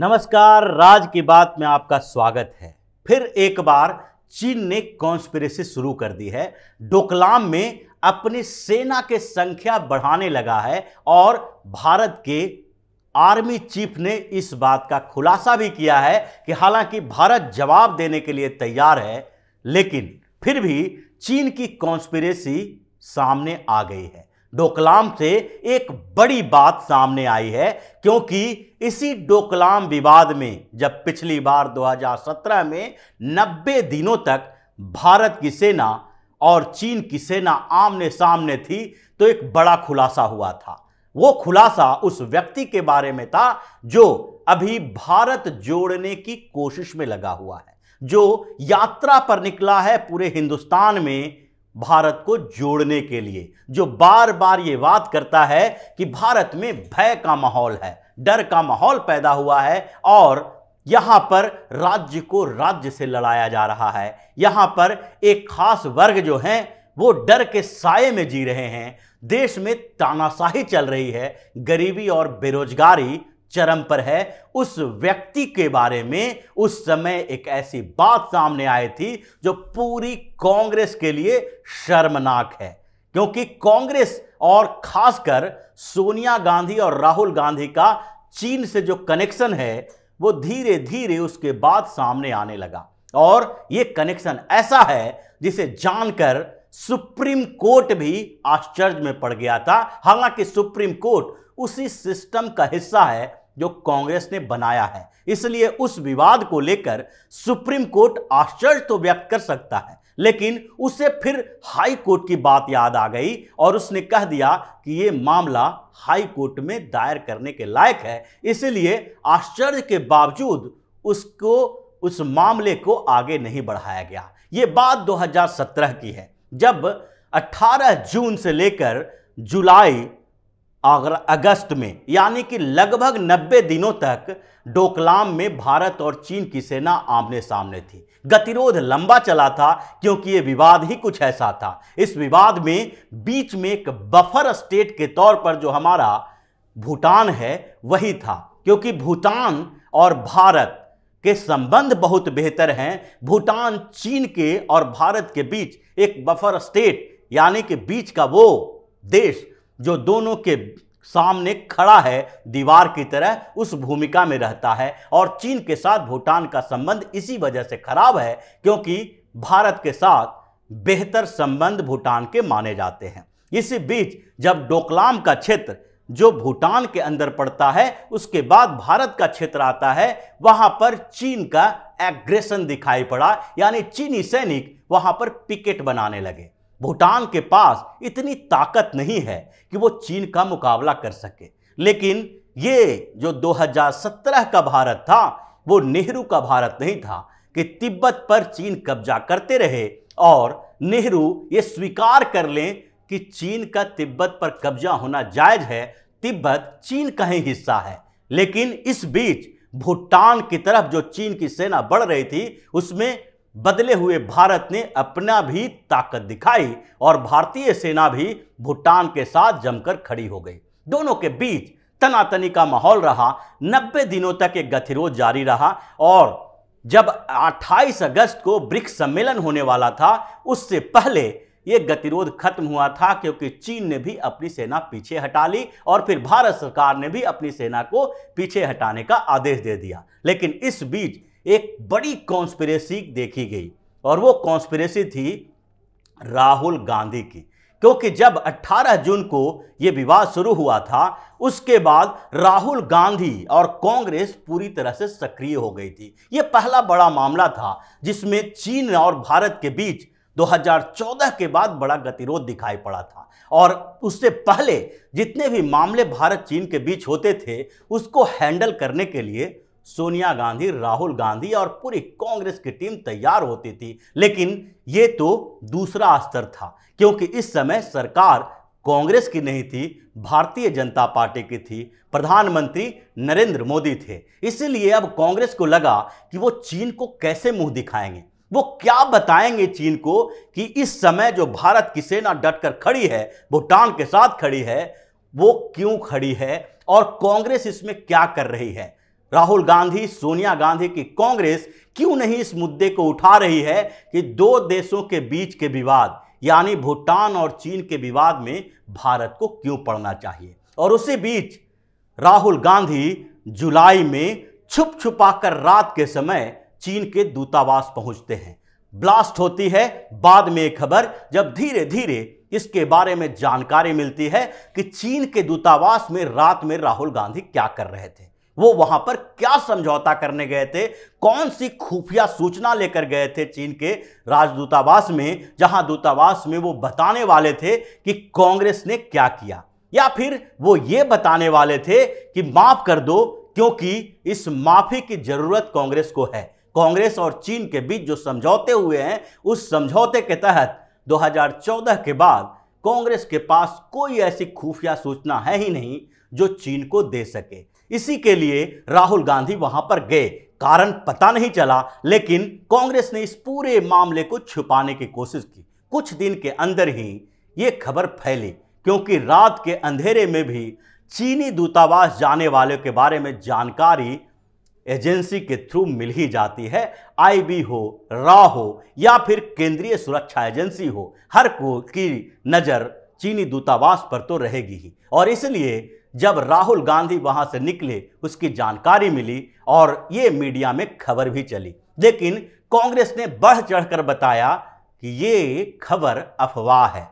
नमस्कार राज की बात में आपका स्वागत है फिर एक बार चीन ने कॉन्स्पिरेसी शुरू कर दी है डोकलाम में अपनी सेना के संख्या बढ़ाने लगा है और भारत के आर्मी चीफ ने इस बात का खुलासा भी किया है कि हालांकि भारत जवाब देने के लिए तैयार है लेकिन फिर भी चीन की कॉन्स्पिरेसी सामने आ गई है डोकलाम से एक बड़ी बात सामने आई है क्योंकि इसी डोकलाम विवाद में जब पिछली बार 2017 में 90 दिनों तक भारत की सेना और चीन की सेना आमने सामने थी तो एक बड़ा खुलासा हुआ था वो खुलासा उस व्यक्ति के बारे में था जो अभी भारत जोड़ने की कोशिश में लगा हुआ है जो यात्रा पर निकला है पूरे हिंदुस्तान में भारत को जोड़ने के लिए जो बार बार ये बात करता है कि भारत में भय का माहौल है डर का माहौल पैदा हुआ है और यहाँ पर राज्य को राज्य से लड़ाया जा रहा है यहाँ पर एक खास वर्ग जो हैं वो डर के साय में जी रहे हैं देश में तानाशाही चल रही है गरीबी और बेरोजगारी चरम पर है उस व्यक्ति के बारे में उस समय एक ऐसी बात सामने आई थी जो पूरी कांग्रेस के लिए शर्मनाक है क्योंकि कांग्रेस और खासकर सोनिया गांधी और राहुल गांधी का चीन से जो कनेक्शन है वो धीरे धीरे उसके बाद सामने आने लगा और ये कनेक्शन ऐसा है जिसे जानकर सुप्रीम कोर्ट भी आश्चर्य में पड़ गया था हालांकि सुप्रीम कोर्ट उसी सिस्टम का हिस्सा है जो कांग्रेस ने बनाया है इसलिए उस विवाद को लेकर सुप्रीम कोर्ट आश्चर्य तो व्यक्त कर सकता है लेकिन उसे फिर हाई कोर्ट की बात याद आ गई और उसने कह दिया कि ये मामला हाई कोर्ट में दायर करने के लायक है इसलिए आश्चर्य के बावजूद उसको उस मामले को आगे नहीं बढ़ाया गया ये बात 2017 की है जब 18 जून से लेकर जुलाई अगस्त में यानी कि लगभग 90 दिनों तक डोकलाम में भारत और चीन की सेना आमने सामने थी गतिरोध लंबा चला था क्योंकि ये विवाद ही कुछ ऐसा था इस विवाद में बीच में एक बफर स्टेट के तौर पर जो हमारा भूटान है वही था क्योंकि भूटान और भारत के संबंध बहुत बेहतर हैं भूटान चीन के और भारत के बीच एक बफर स्टेट यानी कि बीच का वो देश जो दोनों के सामने खड़ा है दीवार की तरह उस भूमिका में रहता है और चीन के साथ भूटान का संबंध इसी वजह से खराब है क्योंकि भारत के साथ बेहतर संबंध भूटान के माने जाते हैं इसी बीच जब डोकलाम का क्षेत्र जो भूटान के अंदर पड़ता है उसके बाद भारत का क्षेत्र आता है वहां पर चीन का एग्रेशन दिखाई पड़ा यानी चीनी सैनिक वहां पर पिकेट बनाने लगे भूटान के पास इतनी ताकत नहीं है कि वो चीन का मुकाबला कर सके लेकिन ये जो 2017 का भारत था वो नेहरू का भारत नहीं था कि तिब्बत पर चीन कब्जा करते रहे और नेहरू ये स्वीकार कर लें कि चीन का तिब्बत पर कब्जा होना जायज है तिब्बत चीन का ही हिस्सा है लेकिन इस बीच भूटान की तरफ जो चीन की सेना बढ़ रही थी उसमें बदले हुए भारत ने अपना भी ताकत दिखाई और भारतीय सेना भी भूटान के साथ जमकर खड़ी हो गई दोनों के बीच तनातनी का माहौल रहा 90 दिनों तक एक गतिरोध जारी रहा और जब 28 अगस्त को ब्रिक्स सम्मेलन होने वाला था उससे पहले ये गतिरोध खत्म हुआ था क्योंकि चीन ने भी अपनी सेना पीछे हटा ली और फिर भारत सरकार ने भी अपनी सेना को पीछे हटाने का आदेश दे दिया लेकिन इस बीच एक बड़ी कॉन्स्पिरेसी देखी गई और वो कॉन्स्पिरेसी थी राहुल गांधी की क्योंकि जब 18 जून को ये विवाद शुरू हुआ था उसके बाद राहुल गांधी और कांग्रेस पूरी तरह से सक्रिय हो गई थी ये पहला बड़ा मामला था जिसमें चीन और भारत के बीच 2014 के बाद बड़ा गतिरोध दिखाई पड़ा था और उससे पहले जितने भी मामले भारत चीन के बीच होते थे उसको हैंडल करने के लिए सोनिया गांधी राहुल गांधी और पूरी कांग्रेस की टीम तैयार होती थी लेकिन ये तो दूसरा स्तर था क्योंकि इस समय सरकार कांग्रेस की नहीं थी भारतीय जनता पार्टी की थी प्रधानमंत्री नरेंद्र मोदी थे इसलिए अब कांग्रेस को लगा कि वो चीन को कैसे मुंह दिखाएंगे वो क्या बताएंगे चीन को कि इस समय जो भारत की सेना डटकर खड़ी है भूटान के साथ खड़ी है वो क्यों खड़ी है और कांग्रेस इसमें क्या कर रही है राहुल गांधी सोनिया गांधी की कांग्रेस क्यों नहीं इस मुद्दे को उठा रही है कि दो देशों के बीच के विवाद यानी भूटान और चीन के विवाद में भारत को क्यों पड़ना चाहिए और उसी बीच राहुल गांधी जुलाई में छुप छुपाकर रात के समय चीन के दूतावास पहुंचते हैं ब्लास्ट होती है बाद में खबर जब धीरे धीरे इसके बारे में जानकारी मिलती है कि चीन के दूतावास में रात में राहुल गांधी क्या कर रहे थे वो वहां पर क्या समझौता करने गए थे कौन सी खुफिया सूचना लेकर गए थे चीन के राजदूतावास में जहां दूतावास में वो बताने वाले थे कि कांग्रेस ने क्या किया या फिर वो ये बताने वाले थे कि माफ कर दो क्योंकि इस माफी की जरूरत कांग्रेस को है कांग्रेस और चीन के बीच जो समझौते हुए हैं उस समझौते के तहत 2014 के बाद कांग्रेस के पास कोई ऐसी खुफिया सूचना है ही नहीं जो चीन को दे सके इसी के लिए राहुल गांधी वहां पर गए कारण पता नहीं चला लेकिन कांग्रेस ने इस पूरे मामले को छुपाने की कोशिश की कुछ दिन के अंदर ही ये खबर फैली क्योंकि रात के अंधेरे में भी चीनी दूतावास जाने वाले के बारे में जानकारी एजेंसी के थ्रू मिल ही जाती है आईबी हो रा हो या फिर केंद्रीय सुरक्षा एजेंसी हो हर को की नज़र चीनी दूतावास पर तो रहेगी ही और इसलिए जब राहुल गांधी वहां से निकले उसकी जानकारी मिली और ये मीडिया में खबर भी चली लेकिन कांग्रेस ने बढ़ चढ़कर बताया कि ये खबर अफवाह है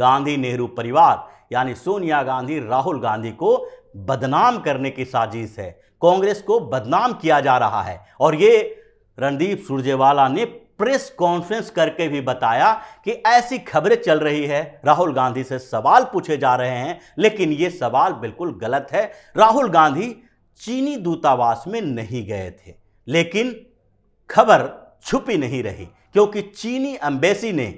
गांधी नेहरू परिवार यानी सोनिया गांधी राहुल गांधी को बदनाम करने की साजिश है कांग्रेस को बदनाम किया जा रहा है और ये रणदीप सुरजेवाला ने प्रेस कॉन्फ्रेंस करके भी बताया कि ऐसी खबरें चल रही है राहुल गांधी से सवाल पूछे जा रहे हैं लेकिन ये सवाल बिल्कुल गलत है राहुल गांधी चीनी दूतावास में नहीं गए थे लेकिन खबर छुपी नहीं रही क्योंकि चीनी एम्बेसी ने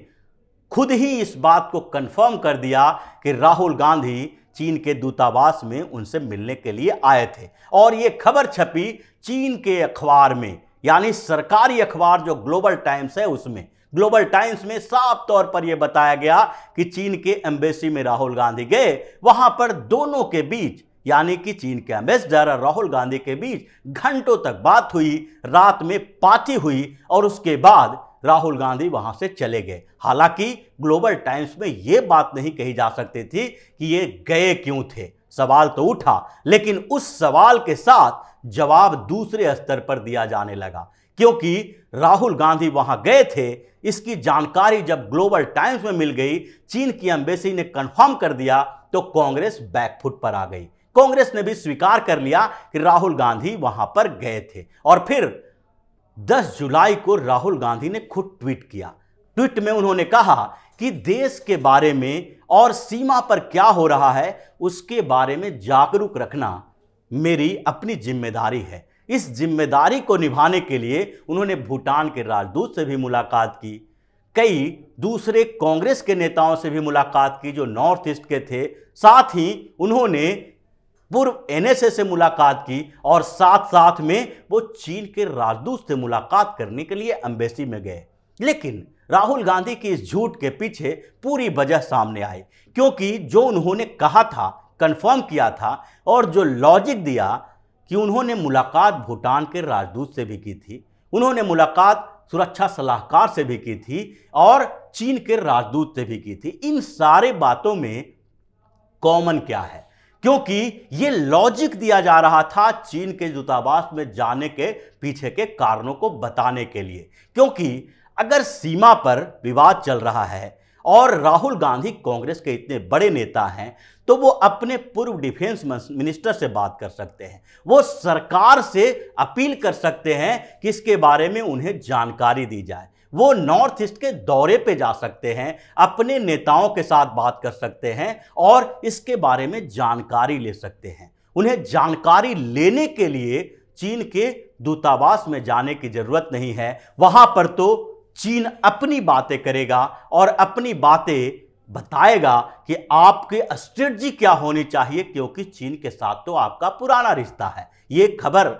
खुद ही इस बात को कंफर्म कर दिया कि राहुल गांधी चीन के दूतावास में उनसे मिलने के लिए आए थे और ये खबर छपी चीन के अखबार में यानी सरकारी अखबार जो ग्लोबल टाइम्स है उसमें ग्लोबल टाइम्स में साफ तौर पर यह बताया गया कि चीन के एम्बेसी में राहुल गांधी गए वहां पर दोनों के बीच यानी कि चीन के एम्बेसडर और राहुल गांधी के बीच घंटों तक बात हुई रात में पार्टी हुई और उसके बाद राहुल गांधी वहां से चले गए हालांकि ग्लोबल टाइम्स में ये बात नहीं कही जा सकती थी कि ये गए क्यों थे सवाल तो उठा लेकिन उस सवाल के साथ जवाब दूसरे स्तर पर दिया जाने लगा क्योंकि राहुल गांधी वहां गए थे इसकी जानकारी जब ग्लोबल टाइम्स में मिल गई चीन की एम्बेसी ने कंफर्म कर दिया तो कांग्रेस बैकफुट पर आ गई कांग्रेस ने भी स्वीकार कर लिया कि राहुल गांधी वहां पर गए थे और फिर 10 जुलाई को राहुल गांधी ने खुद ट्वीट किया ट्वीट में उन्होंने कहा कि देश के बारे में और सीमा पर क्या हो रहा है उसके बारे में जागरूक रखना मेरी अपनी जिम्मेदारी है इस जिम्मेदारी को निभाने के लिए उन्होंने भूटान के राजदूत से भी मुलाकात की कई दूसरे कांग्रेस के नेताओं से भी मुलाकात की जो नॉर्थ ईस्ट के थे साथ ही उन्होंने पूर्व एनएसए से मुलाकात की और साथ साथ में वो चीन के राजदूत से मुलाकात करने के लिए अम्बेसी में गए लेकिन राहुल गांधी की इस झूठ के पीछे पूरी वजह सामने आई क्योंकि जो उन्होंने कहा था कन्फर्म किया था और जो लॉजिक दिया कि उन्होंने मुलाकात भूटान के राजदूत से भी की थी उन्होंने मुलाकात सुरक्षा सलाहकार से भी की थी और चीन के राजदूत से भी की थी इन सारे बातों में कॉमन क्या है क्योंकि ये लॉजिक दिया जा रहा था चीन के दूतावास में जाने के पीछे के कारणों को बताने के लिए क्योंकि अगर सीमा पर विवाद चल रहा है और राहुल गांधी कांग्रेस के इतने बड़े नेता हैं तो वो अपने पूर्व डिफेंस मिनिस्टर से बात कर सकते हैं वो सरकार से अपील कर सकते हैं कि इसके बारे में उन्हें जानकारी दी जाए वो नॉर्थ ईस्ट के दौरे पे जा सकते हैं अपने नेताओं के साथ बात कर सकते हैं और इसके बारे में जानकारी ले सकते हैं उन्हें जानकारी लेने के लिए चीन के दूतावास में जाने की ज़रूरत नहीं है वहाँ पर तो चीन अपनी बातें करेगा और अपनी बातें बताएगा कि आपके स्ट्रेटजी क्या होनी चाहिए क्योंकि चीन के साथ तो आपका पुराना रिश्ता है ये खबर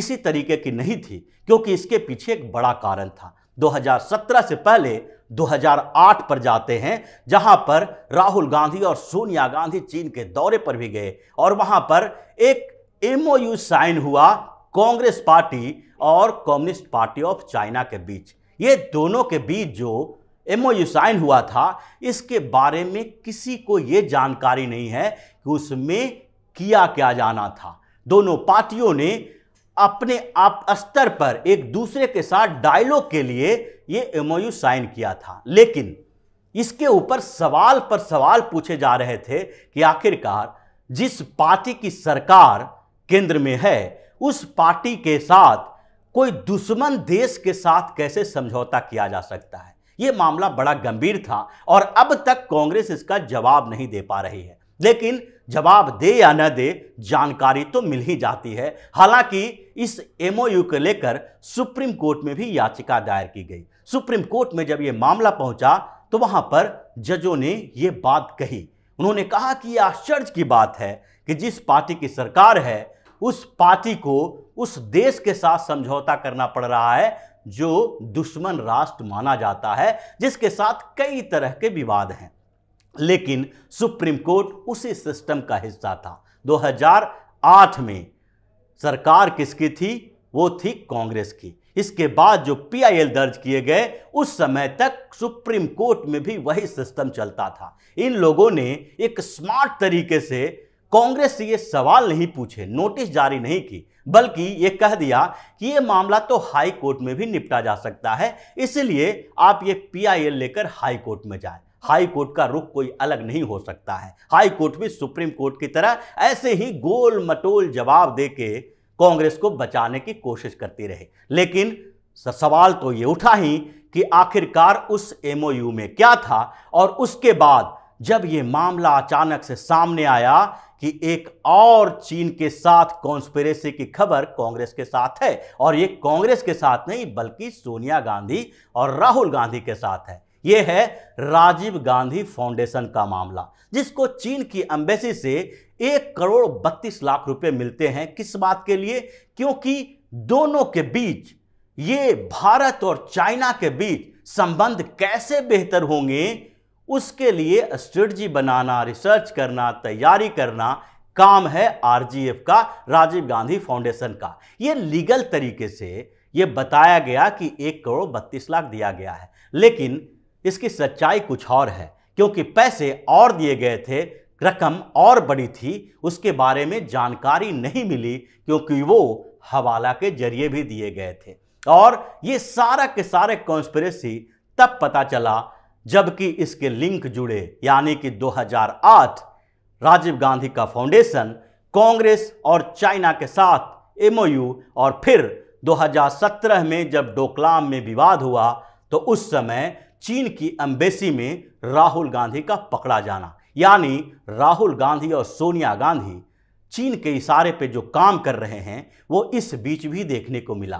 इसी तरीके की नहीं थी क्योंकि इसके पीछे एक बड़ा कारण था 2017 से पहले 2008 पर जाते हैं जहां पर राहुल गांधी और सोनिया गांधी चीन के दौरे पर भी गए और वहां पर एक एमओयू साइन हुआ कांग्रेस पार्टी और कम्युनिस्ट पार्टी ऑफ चाइना के बीच ये दोनों के बीच जो एम साइन हुआ था इसके बारे में किसी को ये जानकारी नहीं है कि उसमें किया क्या जाना था दोनों पार्टियों ने अपने आप स्तर पर एक दूसरे के साथ डायलॉग के लिए ये एम साइन किया था लेकिन इसके ऊपर सवाल पर सवाल पूछे जा रहे थे कि आखिरकार जिस पार्टी की सरकार केंद्र में है उस पार्टी के साथ कोई दुश्मन देश के साथ कैसे समझौता किया जा सकता है यह मामला बड़ा गंभीर था और अब तक कांग्रेस इसका जवाब नहीं दे पा रही है लेकिन जवाब दे या न दे जानकारी तो मिल ही जाती है हालांकि इस एमओयू को लेकर सुप्रीम कोर्ट में भी याचिका दायर की गई सुप्रीम कोर्ट में जब ये मामला पहुंचा तो वहां पर जजों ने ये बात कही उन्होंने कहा कि यह आश्चर्य की बात है कि जिस पार्टी की सरकार है उस पार्टी को उस देश के साथ समझौता करना पड़ रहा है जो दुश्मन राष्ट्र माना जाता है जिसके साथ कई तरह के विवाद हैं लेकिन सुप्रीम कोर्ट उसी सिस्टम का हिस्सा था 2008 में सरकार किसकी थी वो थी कांग्रेस की इसके बाद जो पीआईएल दर्ज किए गए उस समय तक सुप्रीम कोर्ट में भी वही सिस्टम चलता था इन लोगों ने एक स्मार्ट तरीके से कांग्रेस से ये सवाल नहीं पूछे नोटिस जारी नहीं की बल्कि ये कह दिया कि ये मामला तो हाई कोर्ट में भी निपटा जा सकता है इसलिए आप ये पीआईएल लेकर हाई कोर्ट में जाए हाई कोर्ट का रुख कोई अलग नहीं हो सकता है हाई कोर्ट भी सुप्रीम कोर्ट की तरह ऐसे ही गोल मटोल जवाब दे के कांग्रेस को बचाने की कोशिश करती रहे लेकिन सवाल तो ये उठा ही कि आखिरकार उस एमओयू में क्या था और उसके बाद जब ये मामला अचानक से सामने आया कि एक और चीन के साथ कॉन्स्पेरेसी की खबर कांग्रेस के साथ है और ये कांग्रेस के साथ नहीं बल्कि सोनिया गांधी और राहुल गांधी के साथ है ये है राजीव गांधी फाउंडेशन का मामला जिसको चीन की एम्बेसी से एक करोड़ बत्तीस लाख रुपए मिलते हैं किस बात के लिए क्योंकि दोनों के बीच ये भारत और चाइना के बीच संबंध कैसे बेहतर होंगे उसके लिए स्ट्रेटजी बनाना रिसर्च करना तैयारी करना काम है आरजीएफ का राजीव गांधी फाउंडेशन का ये लीगल तरीके से ये बताया गया कि एक करोड़ बत्तीस लाख दिया गया है लेकिन इसकी सच्चाई कुछ और है क्योंकि पैसे और दिए गए थे रकम और बड़ी थी उसके बारे में जानकारी नहीं मिली क्योंकि वो हवाला के जरिए भी दिए गए थे और ये सारा के सारे कॉन्स्परेसी तब पता चला जबकि इसके लिंक जुड़े यानी कि 2008 राजीव गांधी का फाउंडेशन कांग्रेस और चाइना के साथ एमओयू और फिर 2017 में जब डोकलाम में विवाद हुआ तो उस समय चीन की एम्बेसी में राहुल गांधी का पकड़ा जाना यानी राहुल गांधी और सोनिया गांधी चीन के इशारे पे जो काम कर रहे हैं वो इस बीच भी देखने को मिला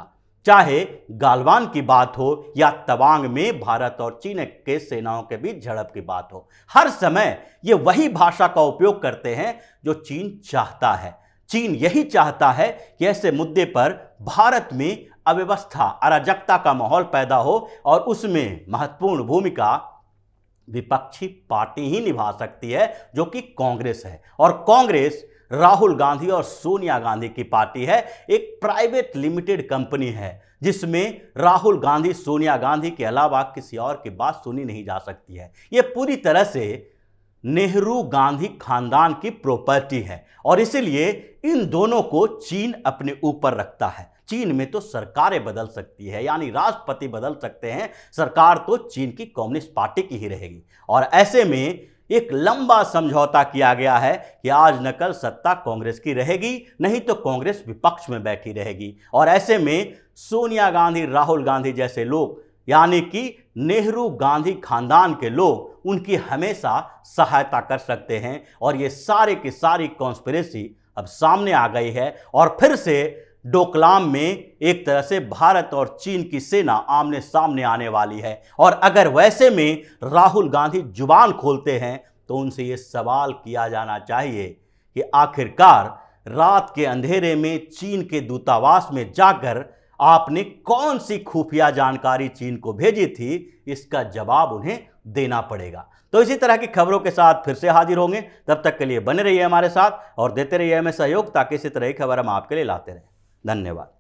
चाहे गालवान की बात हो या तवांग में भारत और चीन के सेनाओं के बीच झड़प की बात हो हर समय ये वही भाषा का उपयोग करते हैं जो चीन चाहता है चीन यही चाहता है कि ऐसे मुद्दे पर भारत में अव्यवस्था अराजकता का माहौल पैदा हो और उसमें महत्वपूर्ण भूमिका विपक्षी पार्टी ही निभा सकती है जो कि कांग्रेस है और कांग्रेस राहुल गांधी और सोनिया गांधी की पार्टी है एक प्राइवेट लिमिटेड कंपनी है जिसमें राहुल गांधी सोनिया गांधी के अलावा किसी और की बात सुनी नहीं जा सकती है ये पूरी तरह से नेहरू गांधी खानदान की प्रॉपर्टी है और इसलिए इन दोनों को चीन अपने ऊपर रखता है चीन में तो सरकारें बदल सकती है यानी राष्ट्रपति बदल सकते हैं सरकार तो चीन की कम्युनिस्ट पार्टी की ही रहेगी और ऐसे में एक लंबा समझौता किया गया है कि आज न कल सत्ता कांग्रेस की रहेगी नहीं तो कांग्रेस विपक्ष में बैठी रहेगी और ऐसे में सोनिया गांधी राहुल गांधी जैसे लोग यानी कि नेहरू गांधी खानदान के लोग उनकी हमेशा सहायता कर सकते हैं और ये सारे की सारी कॉन्स्परेसी अब सामने आ गई है और फिर से डोकलाम में एक तरह से भारत और चीन की सेना आमने सामने आने वाली है और अगर वैसे में राहुल गांधी जुबान खोलते हैं तो उनसे ये सवाल किया जाना चाहिए कि आखिरकार रात के अंधेरे में चीन के दूतावास में जाकर आपने कौन सी खुफिया जानकारी चीन को भेजी थी इसका जवाब उन्हें देना पड़ेगा तो इसी तरह की खबरों के साथ फिर से हाजिर होंगे तब तक के लिए बने रहिए हमारे साथ और देते रहिए हमें सहयोग ताकि इसी तरह की खबर हम आपके लिए लाते रहें धन्यवाद